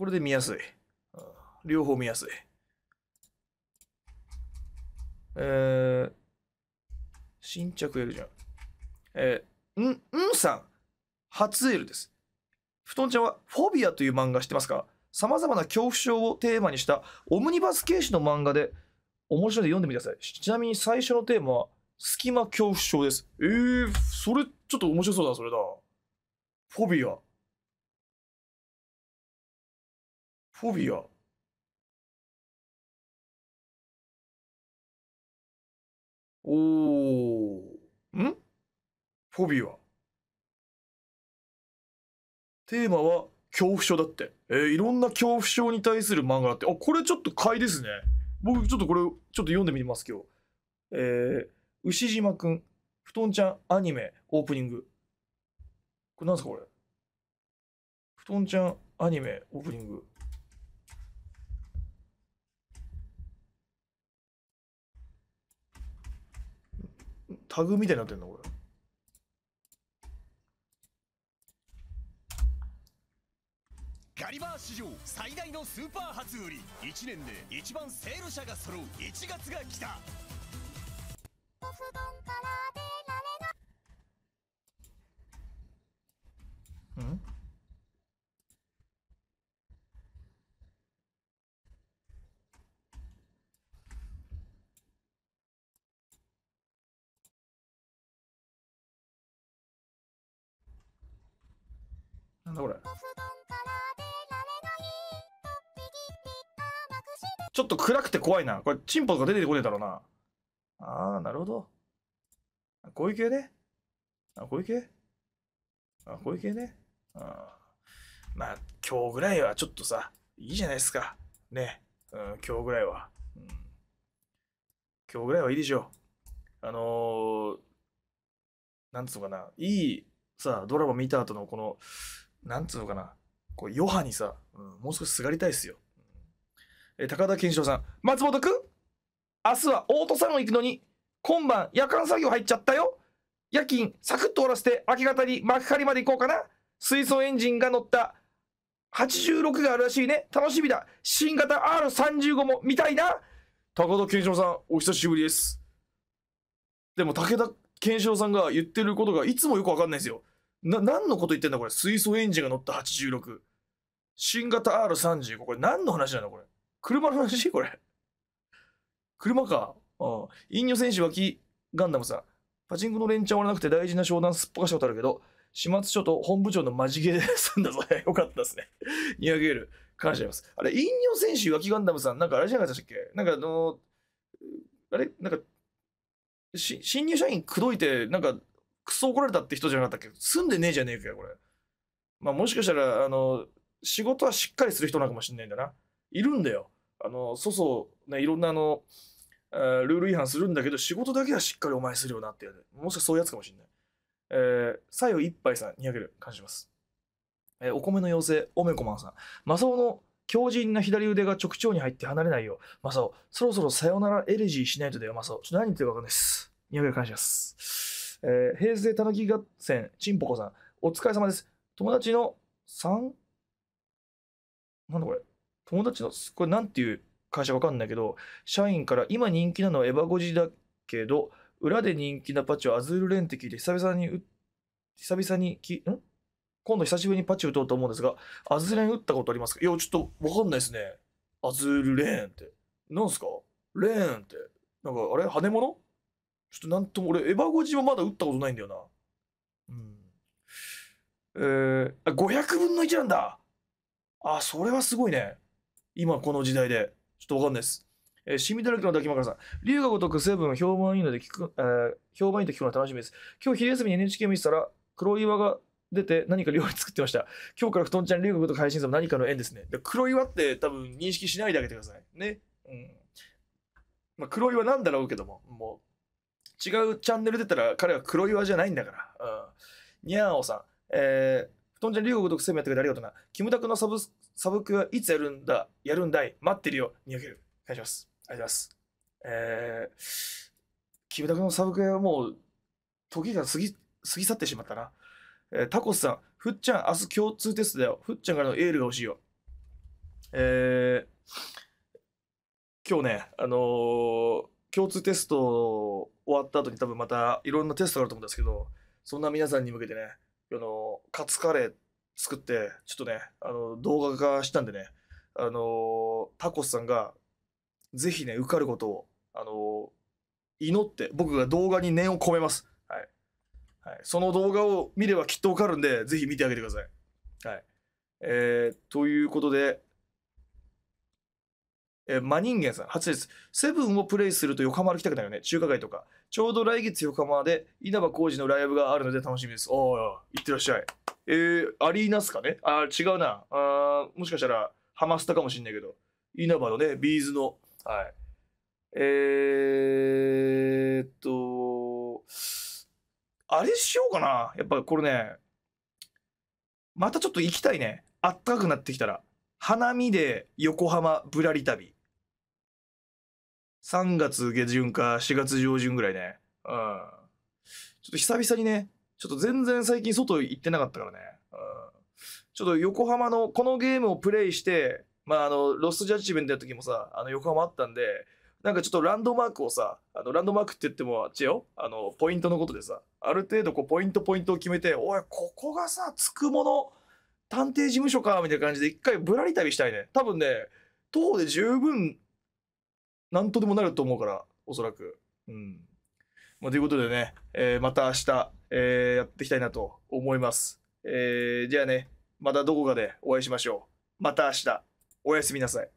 これで見やすい。両方見やすい。えー、新着 L じゃん。えー、ん、んさん、初 L です。布団ちゃんは、フォビアという漫画知ってますかさまざまな恐怖症をテーマにしたオムニバス形式の漫画で、面白いので読んでみてください。ちなみに最初のテーマは、隙間恐怖症です。えー、それ、ちょっと面白そうだ、それだ。フォビア。フォビア。おー。んフォビア。テーマは恐怖症だって。えー、いろんな恐怖症に対する漫画だって。あ、これちょっと買いですね。僕ちょっとこれ、ちょっと読んでみますけど。えー、牛島くん、布団ちゃんアニメオープニング。これなんですかこれ。布団ちゃんアニメオープニング。タグみたいになってんのこれ。ガリバー史上最大のスーパー初売り1年で一番セール車が揃う1月が来たうんなんだこれちょっと暗くて怖いな。これ、チンポとか出てこねえだろうな。ああ、なるほど。こういう系ね。あ、こういう系あ、こういう系ね。あまあ、今日ぐらいはちょっとさ、いいじゃないですか。ね。うん、今日ぐらいは。うん、今日ぐらいはいいでしょう。あのー、なんつうのかな。いい、さ、ドラマ見た後のこの、なんつうのかな、こう、余波にさ、うん、もう少しすがりたいっすよ。え高田健志郎さん、松本くん、明日はオートサロン行くのに、今晩夜間作業入っちゃったよ。夜勤、サクッと終わらせて、明け方に幕張まで行こうかな。水素エンジンが乗った86があるらしいね。楽しみだ。新型 R35 も見たいな。高田健志郎さん、お久しぶりです。でも、武田健志郎さんが言ってることがいつもよくわかんないですよ。な、何のこと言ってんだこれ。水素エンジンが乗った86。新型 R35。これ何の話なのこれ。車の話これ。車か。うん。イン選手脇ガンダムさん。パチンコの連チャン終わらなくて大事な商談すっぽかしたことあるけど、始末書と本部長のマジゲーで済んだぞ。よかったですね。ニアゲール、感謝します。あれ、陰料選手、脇ガンダムさん、なんかあれじゃなかったっけなんかあのあれ、なんか、新入社員口説いて、なんか、クソ怒られたって人じゃなかったっけ住んでねえじゃねえかよ、これ。まあ、もしかしたら、あの、仕事はしっかりする人なのかもしんないんだな。いるんだよ。あの、そうそう、ね、いろんなあの、ルール違反するんだけど、仕事だけはしっかりお前するよなってやつ。もしかそういうやつかもしんない。えー、左右一杯さん、200円感じます。えー、お米の妖精、おめこまんさん。マサオの強靭な左腕が直腸に入って離れないよ。マサオ、そろそろさよならエレジーしないとだよ、マサオ。ちょっと何言ってるかわかんないです。200円感します。えー、平成たぬき合戦、ちんぽこさん、お疲れ様です。友達の 3? なんだこれ友達の、これなんていう会社かわかんないけど、社員から今人気なのはエヴァゴジだけど、裏で人気なパチはアズールレンって聞いて久々にう、久々にき、ん今度久しぶりにパチ打とうと思うんですが、アズレン打ったことありますかいや、ちょっとわかんないですね。アズールレーンって。なんすかレーンって。なんか、あれ羽物ちょっとなんとも俺、エバゴジはまだ打ったことないんだよな。うん。えー、あ、500分の1なんだ。あ、それはすごいね。今この時代で。ちょっとわかんないです。えー、シミだらけの抱き枕さん。龍が如く成分は評判いいので聞く、えー、評判いいと聞くの楽しみです。今日昼休みに NHK 見てたら、黒岩が出て何か料理作ってました。今日から布団ちゃん、龍が如く配信さんも何かの縁ですね。で黒岩って多分認識しないであげてください。ね。うん。まあ、黒岩なんだろうけども、もう。違うチャンネル出たら彼は黒岩じゃないんだから。うん。にゃーおさん。えー、とんちゃん、龍国くせもやってくれてありがとうな。キムタクのサブサブクはいつやるんだやるんだい待ってるよ。にやける。お願いします。ありがとうございます。えー、キムタクのサブクはもう、時が過ぎ、過ぎ去ってしまったな。えー、タコスさん、ふっちゃん、明日共通テストだよ。ふっちゃんからのエールが欲しいよ。えー、今日ね、あのー、共通テスト終わった後に多分またいろんなテストがあると思うんですけど、そんな皆さんに向けてね、あの、カツカレー作って、ちょっとね、あの、動画化したんでね、あの、タコスさんが、ぜひね、受かることを、あの、祈って、僕が動画に念を込めます。はい。はい、その動画を見ればきっと受かるんで、ぜひ見てあげてください。はい。えー、ということで、えー、真人間さん、初です。セブンをプレイすると横浜歩きたくなるよね。中華街とか。ちょうど来月横浜で稲葉浩二のライブがあるので楽しみです。おー、いってらっしゃい。えー、アリーナっすかねあ違うな。あもしかしたら、ハマスタかもしんないけど。稲葉のね、ビーズの。はい。えー、っと、あれしようかな。やっぱこれね、またちょっと行きたいね。あったかくなってきたら。花見で横浜ぶらり旅。3月下旬か4月上旬ぐらいね。うん。ちょっと久々にね、ちょっと全然最近外行ってなかったからね。うん。ちょっと横浜の、このゲームをプレイして、まあ、あの、ロストジャッジメントやった時もさ、あの、横浜あったんで、なんかちょっとランドマークをさ、あの、ランドマークって言ってもあっちよ、あの、ポイントのことでさ、ある程度こう、ポイントポイントを決めて、おい、ここがさ、つくもの、探偵事務所か、みたいな感じで一回ぶらり旅したいね。多分ね、徒歩で十分何とでもなると思うから、おそらく。うん。まあ、ということでね、えー、また明日、えー、やっていきたいなと思います。えー、じゃあね、またどこかでお会いしましょう。また明日、おやすみなさい。